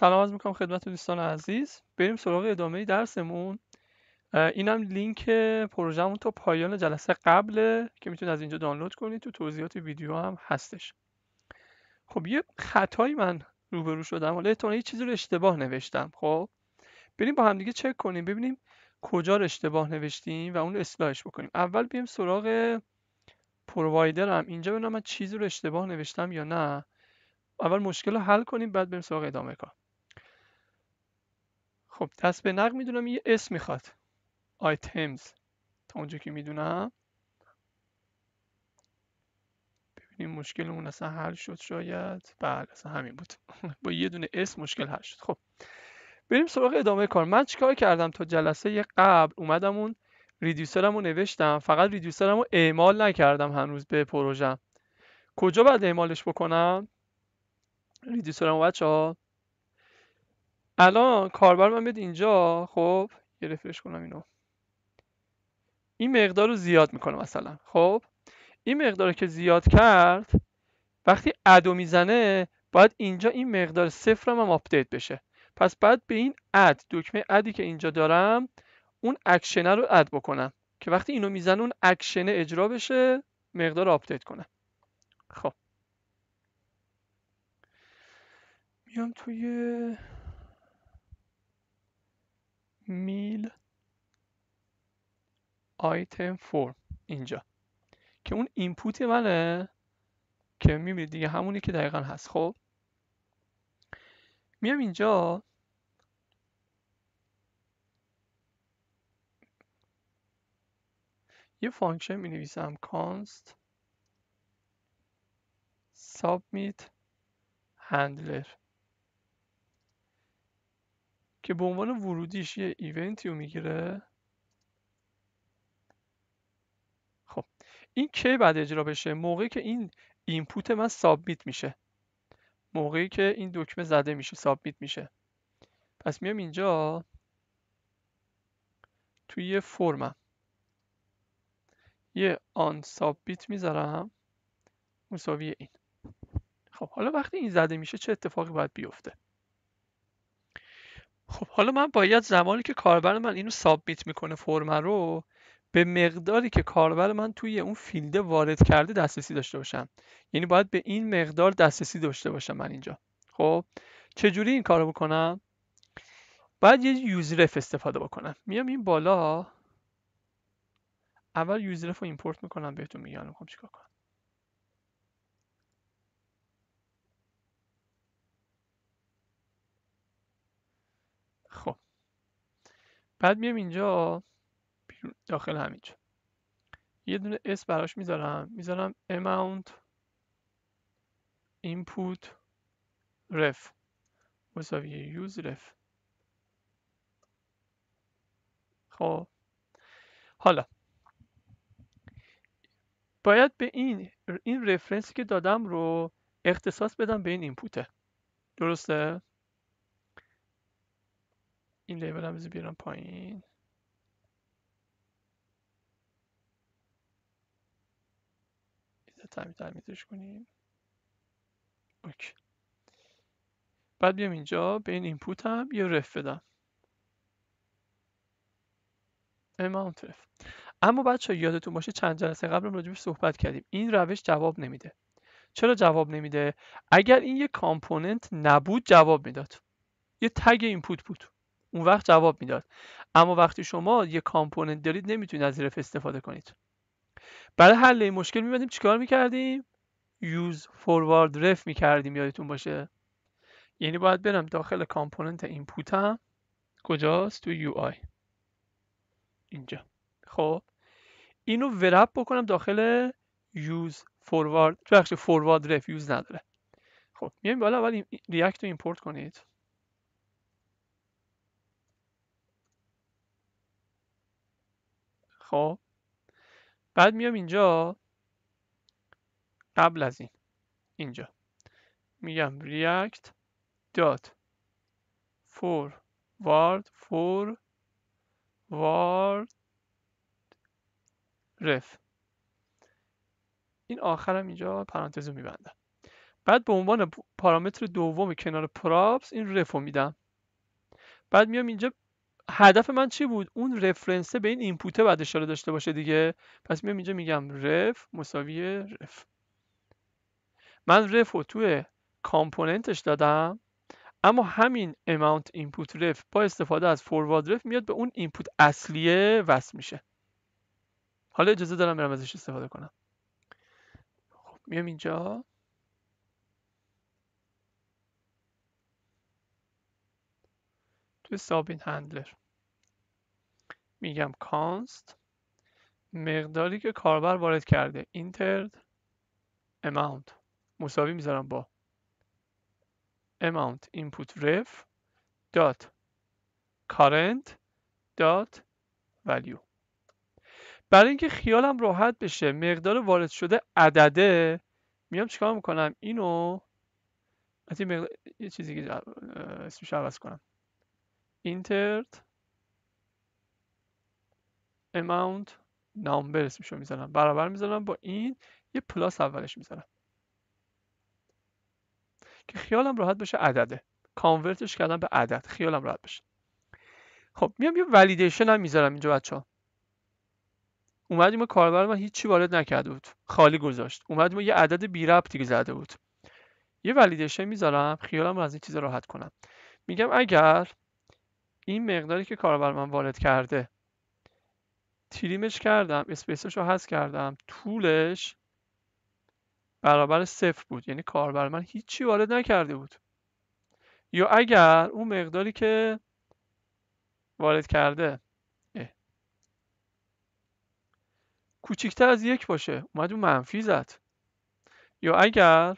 سلام از میکنم خدمت دوستان عزیز بریم سراغ ادامه درسمون اینم لینک پروژمون تا پایان جلسه قبل که میتونید از اینجا دانلود کنید تو توضیحات ویدیو هم هستش خب یه خطایی من روبرو شدم حالا یه چیزی رو اشتباه نوشتم خب بریم با همدیگه چک کنیم ببینیم کجا رو اشتباه نوشتیم و اون رو اصلاحش بکنیم اول بریم سراغ هم اینجا ببینم من چیزی رو اشتباه نوشتم یا نه اول مشکل رو حل کنیم بعد بریم سراغ ادامه خب دست به نقل میدونم یه اسم میخواد آیتمز تا اونجا که میدونم ببینیم اون اصلا حل شد شاید بله اصلا همین بود با یه دونه اسم مشکل حل شد خب بریم سراغ ادامه کار من چیکار کردم تا جلسه قبل اومدم اون ریدیوسرم رو نوشتم فقط ریدیوسرم رو اعمال نکردم هنوز به پروژم کجا باید اعمالش بکنم ریدیوسرم بچه ها الان کاربر من بیاد اینجا خب یه رفرش کنم اینو این مقدار رو زیاد میکنه مثلا خب این مقدار رو که زیاد کرد وقتی ادو میزنه باید اینجا این مقدار صفرم هم, آپدیت بشه پس بعد به این اد دکمه ادی که اینجا دارم اون اکشنه رو اد بکنم که وقتی اینو میزنه اون اکشنه اجرا بشه مقدار آپدیت کنه خب میام توی میل آیتم فرم اینجا که اون اینپوت منه که میبینید دیگه همونی که دقیقا هست خب میام اینجا یه فانکشن می نویسم const submit handler که به عنوان ورودیش یه ایونتی رو میگیره خب این کی بعد اجرا بشه موقعی که این اینپوت من سابمیت میشه موقعی که این دکمه زده میشه سابمیت میشه پس میام اینجا توی یه فرمم یه آن سابمیت میذارم مساوی این خب حالا وقتی این زده میشه چه اتفاقی باید بیفته خب حالا من باید زمانی که کاربر من اینو سابمیت میکنه فرم رو به مقداری که کاربر من توی اون فیلد وارد کرده دسترسی داشته باشم یعنی باید به این مقدار دسترسی داشته باشم من اینجا خب چجوری این کارو بکنم باید یه یوزرف استفاده بکنم میام این بالا اول یوزرف رو ایمپورت میکنم بهتون میگم میخوام خب، چیکار کنم خب بعد میام اینجا داخل همینجا یه دونه اس براش میذارم میذارم amount input ref مساوی use ref خب حالا باید به این این رفرنسی که دادم رو اختصاص بدم به این اینپوته درسته این لیبل هم بیارم پایین تعمیر تعمیرش کنیم اوکی بعد بیام اینجا به این اینپوت هم یه رف بدم amount ref اما بچه یادتون باشه چند جلسه قبل راجبش صحبت کردیم این روش جواب نمیده چرا جواب نمیده اگر این یه کامپوننت نبود جواب میداد یه تگ اینپوت بود اون وقت جواب میداد اما وقتی شما یه کامپوننت دارید نمیتونید از رف استفاده کنید برای حل این مشکل میمدیم چیکار میکردیم یوز فوروارد رف میکردیم یادتون باشه یعنی باید برم داخل کامپوننت اینپوتم کجاست تو یو آی اینجا خب اینو ورپ بکنم داخل یوز فوروارد تو فوروارد رف یوز نداره خب میایم بالا اول ریاکت رو ایمپورت کنید خب بعد میام اینجا قبل از این اینجا میگم react dot for word ref این آخرم اینجا پرانتز رو میبندم بعد به عنوان پارامتر دوم کنار پراپس این رف رو میدم بعد میام اینجا هدف من چی بود اون رفرنسه به این اینپوته بعد اشاره داشته باشه دیگه پس میام اینجا میگم رف مساوی رف من رف رو توی کامپوننتش دادم اما همین اماونت اینپوت رف با استفاده از فوروارد رف میاد به اون اینپوت اصلیه وصل میشه حالا اجازه دارم برم ازش استفاده کنم خب میام اینجا توی سابین هندلر میگم کانست مقداری که کاربر وارد کرده اینتر amount مساوی میذارم با amount input ref dot current dot value برای اینکه خیالم راحت بشه مقدار وارد شده عدده میام چیکار میکنم اینو یه چیزی که اسمش عوض کنم اینترد amount number اسمشو میزنم برابر میزنم با این یه پلاس اولش میزنم که خیالم راحت بشه عدده کانورتش کردم به عدد خیالم راحت بشه خب میام یه ولیدیشن هم میذارم اینجا بچه ها اومدیم کاربر من هیچی وارد نکرده بود خالی گذاشت اومدیم یه عدد بی ربطی که زده بود یه ولیدیشن میذارم خیالم از این چیز راحت کنم میگم اگر این مقداری که کاربر من وارد کرده تریمش کردم اسپیسش رو هست کردم طولش برابر صفر بود یعنی کاربر من هیچی وارد نکرده بود یا اگر اون مقداری که وارد کرده کوچکتر از یک باشه اومد اون منفی زد یا اگر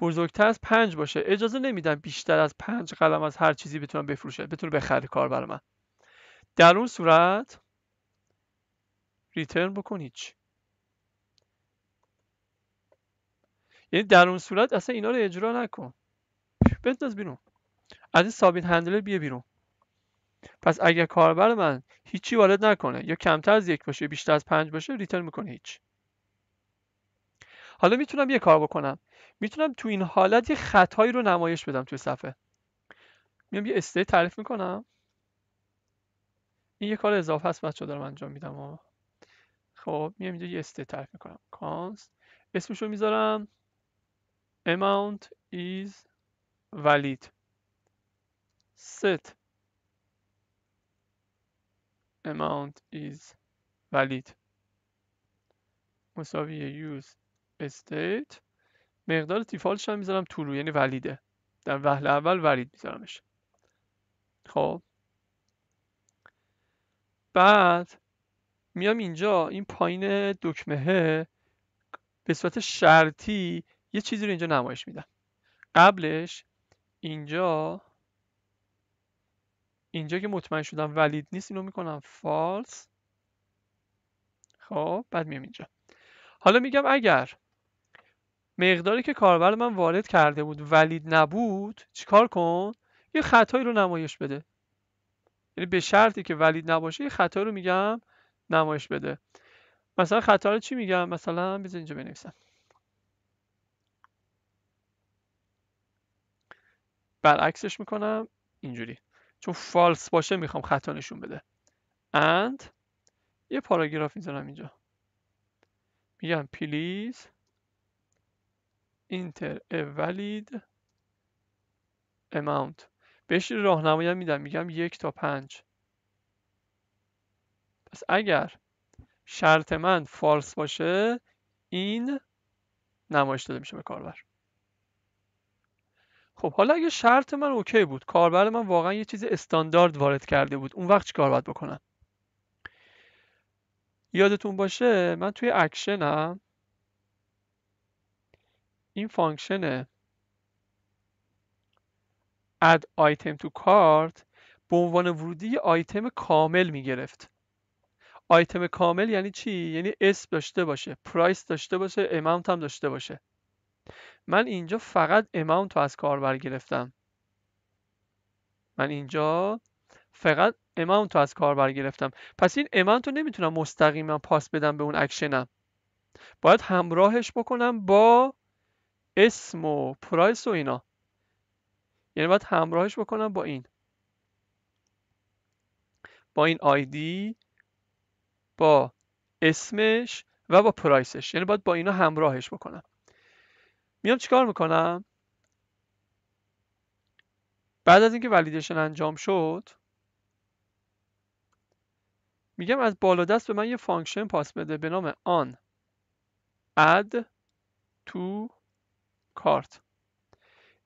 بزرگتر از پنج باشه اجازه نمیدم بیشتر از پنج قلم از هر چیزی بتونم بفروشه بتونه بخره کار من در اون صورت ریترن بکن هیچ یعنی در اون صورت اصلا اینا رو اجرا نکن بنداز بیرون از این سابین هندلر بیه بیرون پس اگر کاربر من هیچی وارد نکنه یا کمتر از یک باشه بیشتر از پنج باشه ریترن میکنه هیچ حالا میتونم یه کار بکنم میتونم تو این حالت یه خطایی رو نمایش بدم توی صفحه میام یه استیت تعریف میکنم این یه کار اضافه است بچه دارم انجام میدم خب میام اینجا یه استیت تعریف میکنم کانست اسمش رو میذارم amount is valid set amount is valid مساوی use state مقدار تیفالش هم میذارم طولو یعنی ولیده در وحل اول ولید میذارمش خب بعد میام اینجا این پایین دکمه به صورت شرطی یه چیزی رو اینجا نمایش میدم قبلش اینجا اینجا که مطمئن شدم ولید نیست اینو میکنم فالس خب بعد میام اینجا حالا میگم اگر مقداری که کاربر من وارد کرده بود ولید نبود چیکار کن یه خطایی رو نمایش بده یعنی به شرطی که ولید نباشه یه خطایی رو میگم نمایش بده مثلا خطا رو چی میگم مثلا بذار اینجا بنویسم برعکسش میکنم اینجوری چون فالس باشه میخوام خطا نشون بده and یه پاراگراف میذارم اینجا میگم پلیز اینتر valid اماونت بهش راهنمایی میدم میگم یک تا پنج پس اگر شرط من فالس باشه این نمایش داده میشه به کاربر خب حالا اگه شرط من اوکی بود کاربر من واقعا یه چیز استاندارد وارد کرده بود اون وقت چیکار باید بکنم یادتون باشه من توی اکشنم این فانکشن add item to cart به عنوان ورودی آیتم کامل می گرفت آیتم کامل یعنی چی یعنی اسم داشته باشه پرایس داشته باشه اماونت هم داشته باشه من اینجا فقط اماونت رو از کاربر گرفتم من اینجا فقط اماونت رو از کاربر گرفتم پس این اماونت رو نمیتونم مستقیما پاس بدم به اون اکشنم باید همراهش بکنم با اسم و پرایس و اینا یعنی باید همراهش بکنم با این با این آیدی با اسمش و با پرایسش یعنی باید با اینا همراهش بکنم میام چیکار میکنم بعد از اینکه ولیدیشن انجام شد میگم از بالا دست به من یه فانکشن پاس بده به نام آن add to کارت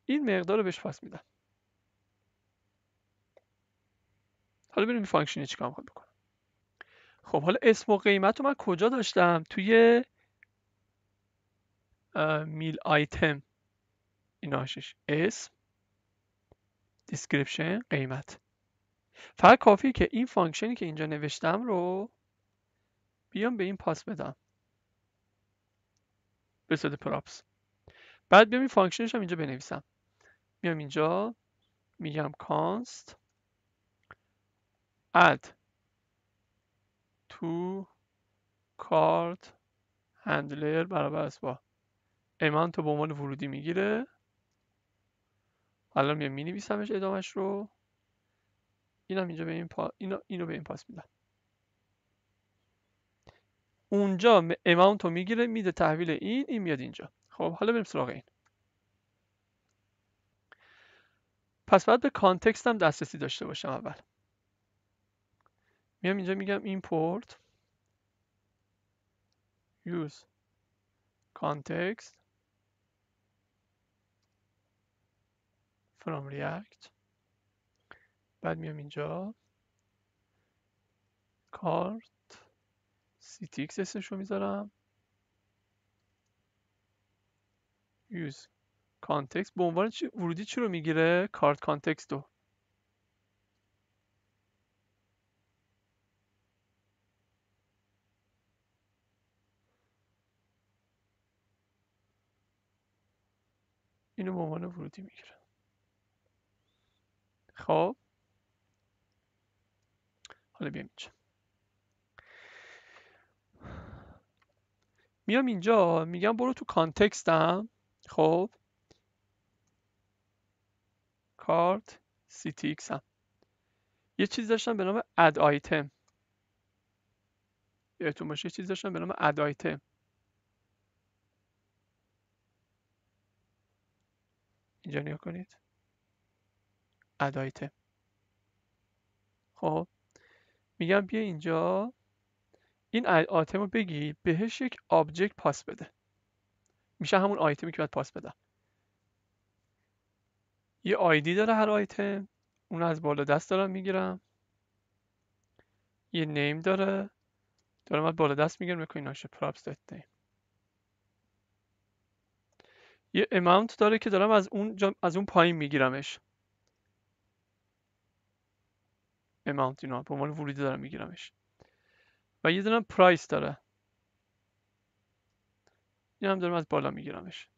این مقدار رو بهش پاس میدم حالا ببینیم فانکشن چیکار میخواد بکنه خب حالا اسم و قیمت رو من کجا داشتم توی میل آیتم اینا اسم دیسکریپشن قیمت فقط کافی که این فانکشنی که اینجا نوشتم رو بیام به این پاس بدم به صورت پراپس بعد بیام این فانکشنش هم اینجا بنویسم میام اینجا میگم کانست اد تو کارت هندلر برابر است با ایمان تو به عنوان ورودی میگیره حالا میام مینویسمش ادامش رو اینم اینجا به اینو... اینو به این پاس میدم اونجا اماونت رو میگیره میده تحویل این این میاد اینجا خب حالا بریم سراغ این پس باید به کانتکست هم دسترسی داشته باشم اول میام اینجا میگم import use context from react بعد میام اینجا کارت ctx اسمش رو میذارم use context به عنوان ورودی چی رو میگیره کارت کانتکست رو میکنه ورودی میگیره خب حالا بیام اینجا میام اینجا میگم برو تو کانتکستم خب کارت سی تی هم. یه چیز داشتم به نام اد آیتم یادتون باشه یه چیز داشتم به نام اد آیتم اینجا نگاه کنید ادایته خب میگم بیا اینجا این آیتم رو بگی بهش یک آبجکت پاس بده میشه همون آیتمی که باید پاس بدم یه آیدی داره هر آیتم اون از بالا دست دارم میگیرم یه نیم داره دارم از بالا دست میگیرم میکنی ناشه پراپس نیم یه اماونت داره که دارم از اون از اون پایین میگیرمش اماونت اینا به عنوان ورودی دارم میگیرمش و یه دارم پرایس داره این هم دارم از بالا میگیرمش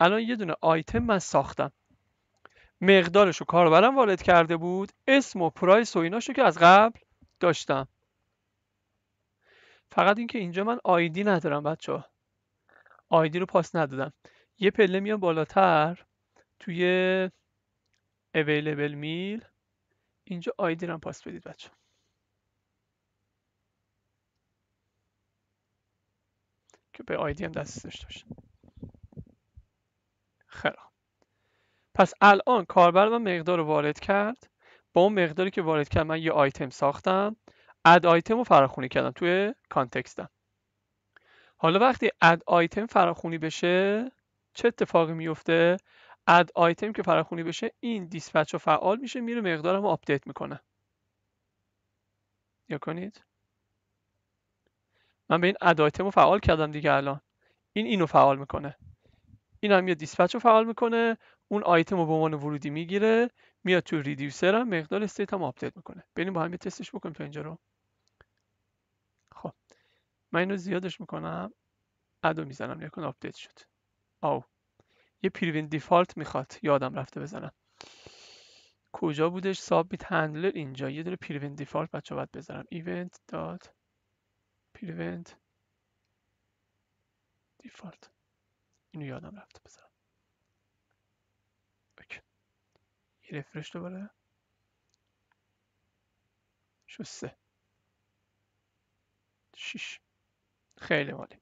الان یه دونه آیتم من ساختم مقدارش رو کاربرم وارد کرده بود اسم و پرایس و ایناشو که از قبل داشتم فقط اینکه اینجا من آیدی ندارم بچه ها آیدی رو پاس ندادم یه پله میام بالاتر توی اویلیبل میل اینجا آیدی رو هم پاس بدید بچه که به آیدی هم داشت. داشته خیلی پس الان کاربر من مقدار رو وارد کرد با اون مقداری که وارد کرد من یه آیتم ساختم اد آیتم رو فراخونی کردم توی کانتکستم حالا وقتی اد آیتم فراخونی بشه چه اتفاقی میفته اد آیتم که فراخونی بشه این دیسپچ رو فعال میشه میره مقدارم رو آپدیت میکنه یا کنید من به این اد آیتم رو فعال کردم دیگه الان این اینو فعال میکنه این هم یه دیسپچ رو فعال میکنه اون آیتم رو به عنوان ورودی میگیره میاد تو ریدیوسر هم مقدار استیت هم آپدیت میکنه بریم با هم یه تستش بکنیم تو اینجا رو من اینو زیادش میکنم ادو میزنم یکون آپدیت شد آو یه پیروین دیفالت میخواد یادم رفته بزنم کجا بودش سابیت هندلر اینجا یه دونه پیروین دیفالت بچه باید بزنم ایونت داد پیروین دیفالت اینو یادم رفته بزنم اوکی. یه رفرش دوباره شسته شیش خیلی مالی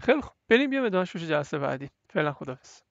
خیلی خوب بریم یه مدانش جلسه بعدی فعلا خدافظ